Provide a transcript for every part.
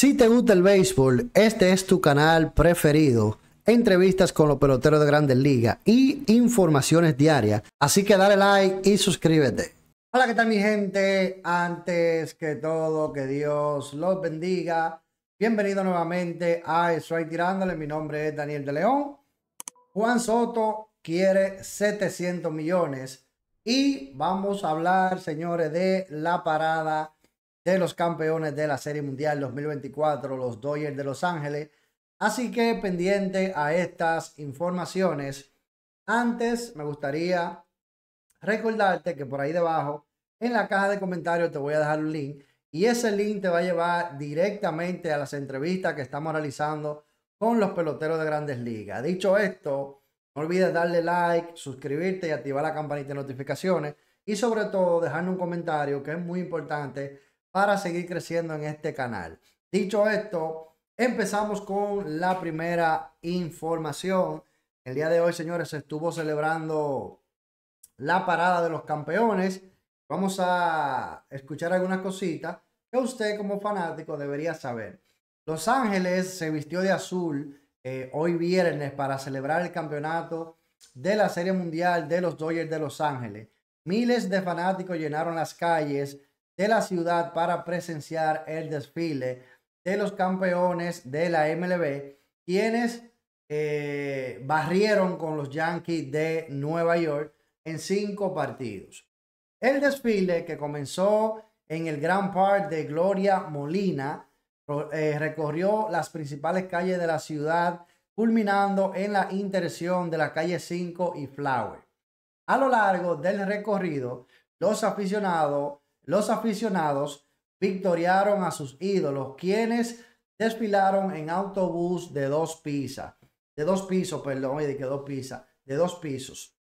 Si te gusta el béisbol, este es tu canal preferido. Entrevistas con los peloteros de grandes ligas y informaciones diarias. Así que dale like y suscríbete. Hola, ¿qué tal mi gente? Antes que todo, que Dios los bendiga. Bienvenido nuevamente a Estoy Tirándole. Mi nombre es Daniel de León. Juan Soto quiere 700 millones. Y vamos a hablar, señores, de la parada de los campeones de la Serie Mundial 2024, los Dodgers de Los Ángeles. Así que pendiente a estas informaciones. Antes me gustaría recordarte que por ahí debajo, en la caja de comentarios, te voy a dejar un link y ese link te va a llevar directamente a las entrevistas que estamos realizando con los peloteros de grandes ligas. Dicho esto, no olvides darle like, suscribirte y activar la campanita de notificaciones y sobre todo dejarme un comentario que es muy importante para seguir creciendo en este canal. Dicho esto, empezamos con la primera información. El día de hoy, señores, estuvo celebrando la parada de los campeones. Vamos a escuchar algunas cositas que usted como fanático debería saber. Los Ángeles se vistió de azul eh, hoy viernes para celebrar el campeonato de la Serie Mundial de los Dodgers de Los Ángeles. Miles de fanáticos llenaron las calles de la ciudad para presenciar el desfile de los campeones de la MLB, quienes eh, barrieron con los Yankees de Nueva York en cinco partidos. El desfile que comenzó en el Grand Park de Gloria Molina eh, recorrió las principales calles de la ciudad, culminando en la intersección de la calle 5 y Flower. A lo largo del recorrido, los aficionados los aficionados victoriaron a sus ídolos, quienes desfilaron en autobús de dos pisas, de dos pisos, perdón, de dos pisas, de dos pisos.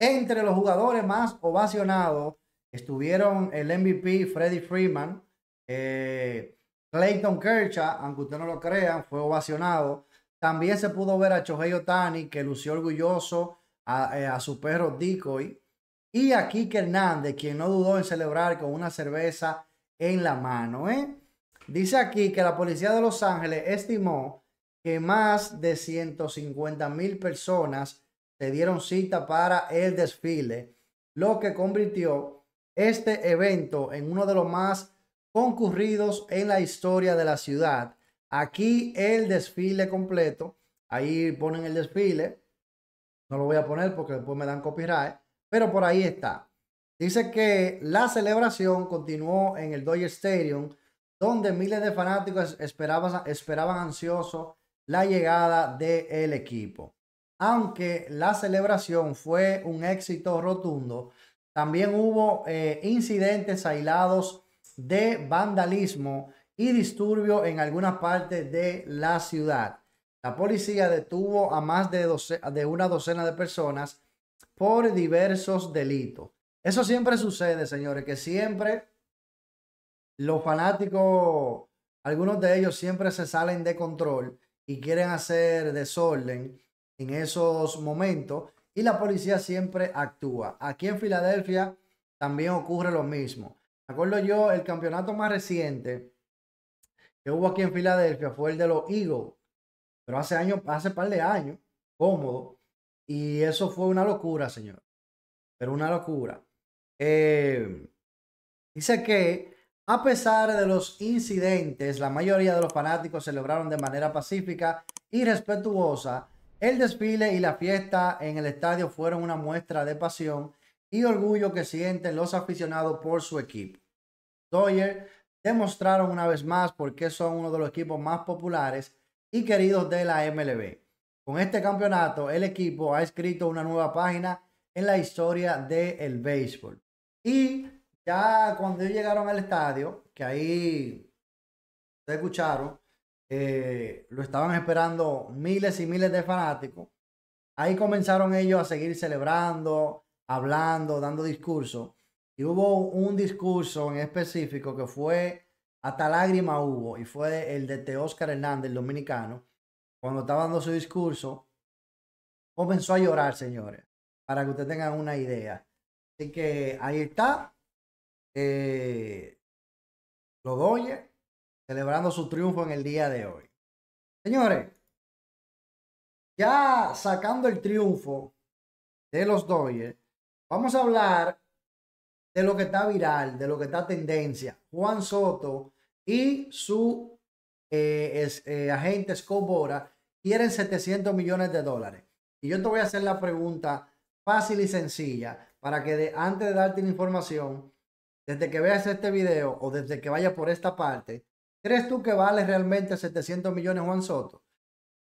Entre los jugadores más ovacionados estuvieron el MVP Freddie Freeman, eh, Clayton Kershaw, aunque usted no lo crean, fue ovacionado. También se pudo ver a Chohei Otani, que lució orgulloso a, eh, a su perro Decoy. Y aquí Hernández, quien no dudó en celebrar con una cerveza en la mano. ¿eh? Dice aquí que la policía de Los Ángeles estimó que más de 150 mil personas se dieron cita para el desfile, lo que convirtió este evento en uno de los más concurridos en la historia de la ciudad. Aquí el desfile completo, ahí ponen el desfile, no lo voy a poner porque después me dan copyright, pero por ahí está. Dice que la celebración continuó en el Dodger Stadium, donde miles de fanáticos esperaban, esperaban ansiosos la llegada del equipo. Aunque la celebración fue un éxito rotundo, también hubo eh, incidentes aislados de vandalismo y disturbio en algunas partes de la ciudad. La policía detuvo a más de una docena de personas por diversos delitos. Eso siempre sucede, señores, que siempre los fanáticos, algunos de ellos siempre se salen de control y quieren hacer desorden en esos momentos y la policía siempre actúa. Aquí en Filadelfia también ocurre lo mismo. Me acuerdo yo, el campeonato más reciente que hubo aquí en Filadelfia fue el de los Eagles, pero hace años, hace par de años, cómodo, y eso fue una locura, señor. Pero una locura. Eh, dice que a pesar de los incidentes, la mayoría de los fanáticos celebraron de manera pacífica y respetuosa. El desfile y la fiesta en el estadio fueron una muestra de pasión y orgullo que sienten los aficionados por su equipo. Doyer demostraron una vez más por qué son uno de los equipos más populares y queridos de la MLB. Con este campeonato, el equipo ha escrito una nueva página en la historia del el béisbol. Y ya cuando llegaron al estadio, que ahí se escucharon, eh, lo estaban esperando miles y miles de fanáticos. Ahí comenzaron ellos a seguir celebrando, hablando, dando discursos. Y hubo un discurso en específico que fue, hasta lágrima hubo, y fue el de teóscar Hernández, el dominicano, cuando estaba dando su discurso, comenzó a llorar, señores, para que ustedes tengan una idea. Así que ahí está. Eh, los doyes celebrando su triunfo en el día de hoy. Señores, ya sacando el triunfo de los doyes, vamos a hablar de lo que está viral, de lo que está tendencia. Juan Soto y su eh, es, eh, agentes Cobora quieren 700 millones de dólares. Y yo te voy a hacer la pregunta fácil y sencilla para que de, antes de darte la información, desde que veas este video o desde que vayas por esta parte, ¿crees tú que vale realmente 700 millones Juan Soto?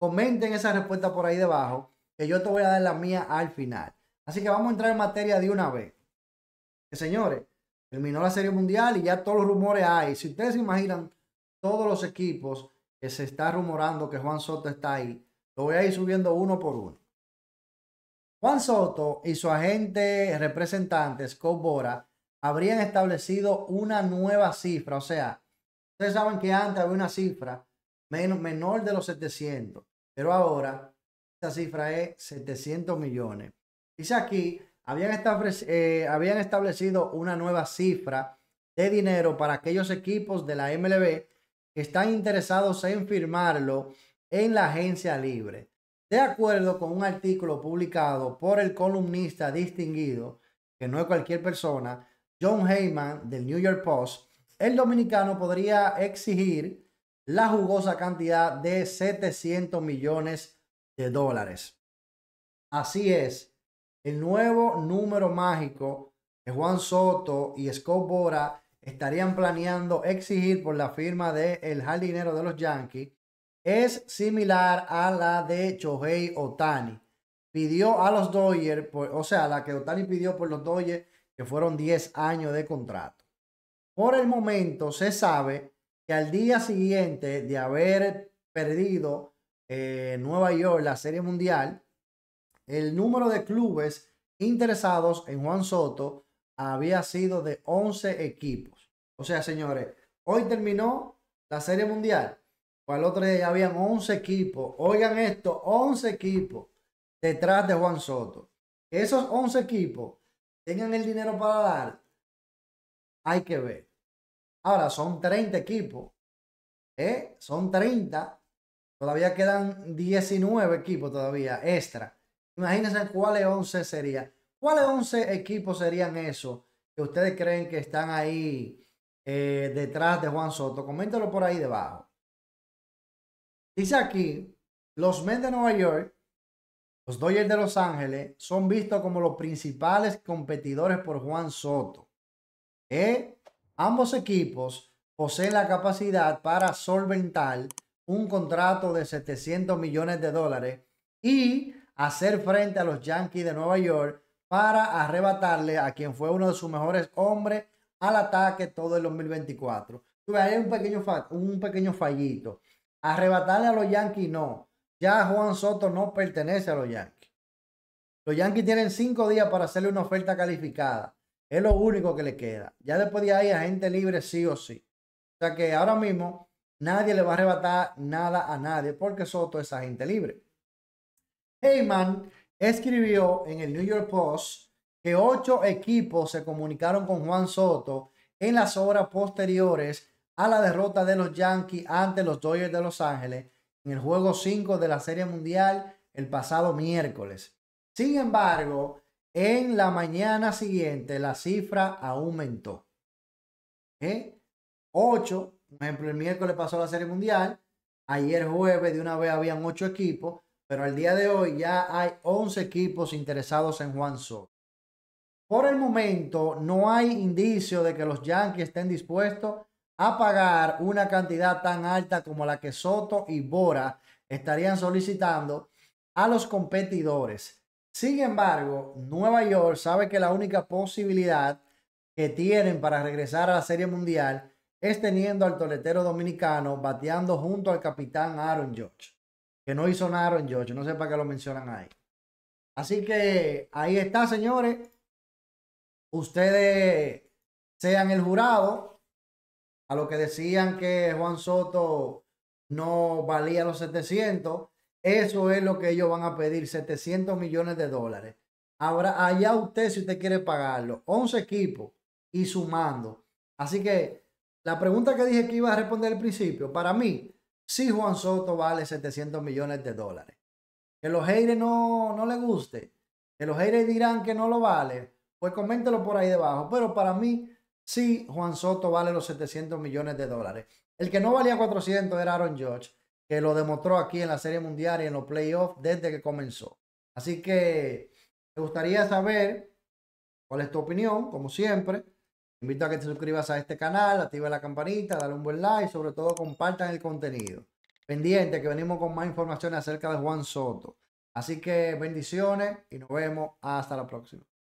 Comenten esa respuesta por ahí debajo, que yo te voy a dar la mía al final. Así que vamos a entrar en materia de una vez. señores, terminó la Serie Mundial y ya todos los rumores hay. Si ustedes se imaginan todos los equipos que se está rumorando que Juan Soto está ahí. Lo voy a ir subiendo uno por uno. Juan Soto y su agente representante, Scott Bora, habrían establecido una nueva cifra. O sea, ustedes saben que antes había una cifra menor de los 700, pero ahora esta cifra es 700 millones. Dice aquí, eh, habían establecido una nueva cifra de dinero para aquellos equipos de la MLB que están interesados en firmarlo en la agencia libre. De acuerdo con un artículo publicado por el columnista distinguido, que no es cualquier persona, John Heyman del New York Post, el dominicano podría exigir la jugosa cantidad de 700 millones de dólares. Así es, el nuevo número mágico de Juan Soto y Scott Bora estarían planeando exigir por la firma del el jardinero de los Yankees es similar a la de Chohei Otani. Pidió a los Dodgers, o sea, la que Otani pidió por los Dodgers, que fueron 10 años de contrato. Por el momento se sabe que al día siguiente de haber perdido eh, Nueva York la Serie Mundial, el número de clubes interesados en Juan Soto había sido de 11 equipos. O sea, señores, hoy terminó la Serie Mundial. Para el otro día ya habían 11 equipos. Oigan esto, 11 equipos detrás de Juan Soto. esos 11 equipos tengan el dinero para dar, hay que ver. Ahora, son 30 equipos. ¿eh? Son 30. Todavía quedan 19 equipos todavía extra. Imagínense cuáles 11 serían. ¿Cuáles 11 equipos serían esos que ustedes creen que están ahí eh, detrás de Juan Soto. ...coméntelo por ahí debajo. Dice aquí, los Mets de Nueva York, los Dodgers de Los Ángeles, son vistos como los principales competidores por Juan Soto. Eh, ambos equipos poseen la capacidad para solventar un contrato de 700 millones de dólares y hacer frente a los Yankees de Nueva York para arrebatarle a quien fue uno de sus mejores hombres al ataque todo el 2024. Tú ves, un pequeño, un pequeño fallito. Arrebatarle a los Yankees, no. Ya Juan Soto no pertenece a los Yankees. Los Yankees tienen cinco días para hacerle una oferta calificada. Es lo único que le queda. Ya después de ahí, a libre sí o sí. O sea que ahora mismo nadie le va a arrebatar nada a nadie porque Soto es agente libre. Heyman escribió en el New York Post que ocho equipos se comunicaron con Juan Soto en las horas posteriores a la derrota de los Yankees ante los Dodgers de Los Ángeles en el juego 5 de la Serie Mundial el pasado miércoles. Sin embargo, en la mañana siguiente la cifra aumentó. Ocho, por ejemplo, el miércoles pasó la Serie Mundial, ayer jueves de una vez habían ocho equipos, pero al día de hoy ya hay once equipos interesados en Juan Soto. Por el momento no hay indicio de que los Yankees estén dispuestos a pagar una cantidad tan alta como la que Soto y Bora estarían solicitando a los competidores. Sin embargo, Nueva York sabe que la única posibilidad que tienen para regresar a la Serie Mundial es teniendo al toletero dominicano bateando junto al capitán Aaron George, que no hizo nada Aaron George, no sé para qué lo mencionan ahí. Así que ahí está, señores ustedes sean el jurado, a lo que decían que Juan Soto no valía los 700, eso es lo que ellos van a pedir, 700 millones de dólares. Ahora, allá usted, si usted quiere pagarlo, 11 equipos y sumando. Así que la pregunta que dije que iba a responder al principio, para mí, si Juan Soto vale 700 millones de dólares. Que los aires no, le guste, que los aires dirán que no lo vale, pues coméntelo por ahí debajo. Pero para mí, sí, Juan Soto vale los 700 millones de dólares. El que no valía 400 era Aaron George, que lo demostró aquí en la Serie Mundial y en los playoffs desde que comenzó. Así que me gustaría saber cuál es tu opinión, como siempre. invito a que te suscribas a este canal, activa la campanita, dale un buen like, y sobre todo compartan el contenido. Pendiente que venimos con más información acerca de Juan Soto. Así que bendiciones y nos vemos hasta la próxima.